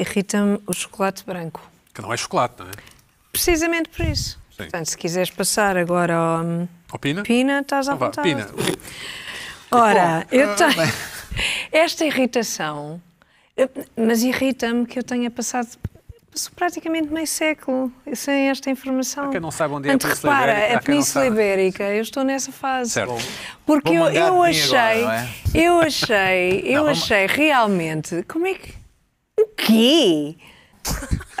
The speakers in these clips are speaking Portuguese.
irrita-me o chocolate branco. Que não é chocolate, não é? Precisamente por isso. Sim. Portanto, se quiseres passar agora ao, hum, ao Pina? Pina, estás à então vontade. Pina. Ora, Bom, eu ah, tenho esta irritação, mas irrita-me que eu tenha passado passou praticamente meio século sem esta informação. Para quem não sabe onde é a Península repara, a Península Ibérica, eu estou nessa fase. Certo. Porque eu, eu, achei, agora, é? eu, achei, eu achei, eu achei realmente, como é que o quê? Uh,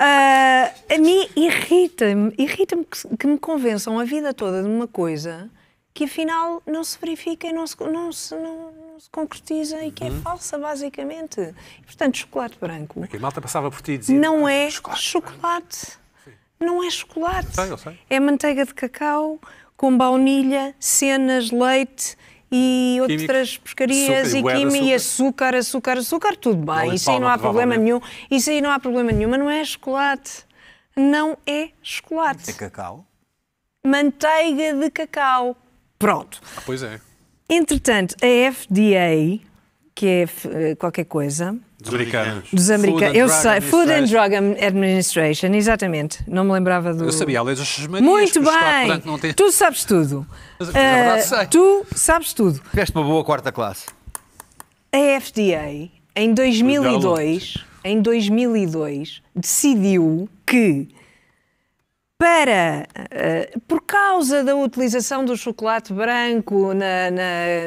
a mim irrita-me, irrita-me que, que, me convençam a vida toda de uma coisa que afinal não se verifica e não se, não se, não, não se concretiza e que é uhum. é falsa, basicamente. portanto, chocolate branco. É a malta passava por ti e dizia. Não ah, é chocolate. chocolate. Não é chocolate. É manteiga de cacau com baunilha, cenas, leite e outras pescarias e química e açúcar, açúcar, açúcar, tudo bem. É isso aí não há problema nenhum. Isso aí não há problema nenhum, mas não é chocolate. Não é chocolate. É cacau. Manteiga de cacau. Pronto. Ah, pois é. Entretanto, a FDA que é eh, qualquer coisa. Dos americanos. Dos americanos. Eu sei. Food and Drug Administration, exatamente. Não me lembrava do. Eu sabia, aliás, as Muito bem! Estado, portanto, tem... Tu sabes tudo. Mas, uh, verdade, eh, sei. Tu sabes tudo. Tiveste uma boa quarta classe. A FDA, em 2002, em 2002, decidiu que para, uh, por causa da utilização do chocolate branco na, na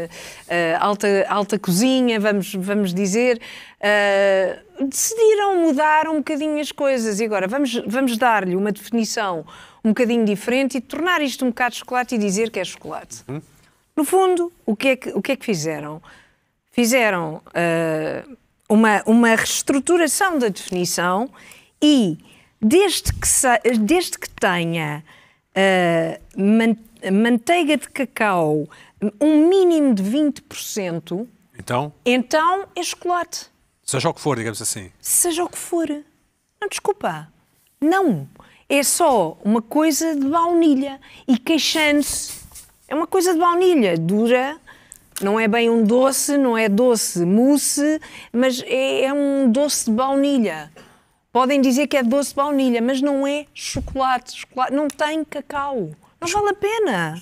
uh, alta, alta cozinha, vamos, vamos dizer, uh, decidiram mudar um bocadinho as coisas. E agora vamos, vamos dar-lhe uma definição um bocadinho diferente e tornar isto um bocado de chocolate e dizer que é chocolate. Uhum. No fundo, o que é que, o que, é que fizeram? Fizeram uma, uma reestruturação da definição e desde que, desde que tenha uh, manteiga de cacau um mínimo de 20%, então? então é chocolate. Seja o que for, digamos assim. Seja o que for. Não, desculpa. Não. É só uma coisa de baunilha. E queixando-se. É uma coisa de baunilha. Dura. Não é bem um doce, não é doce mousse, mas é, é um doce de baunilha. Podem dizer que é doce de baunilha, mas não é chocolate. chocolate não tem cacau. Não vale a pena.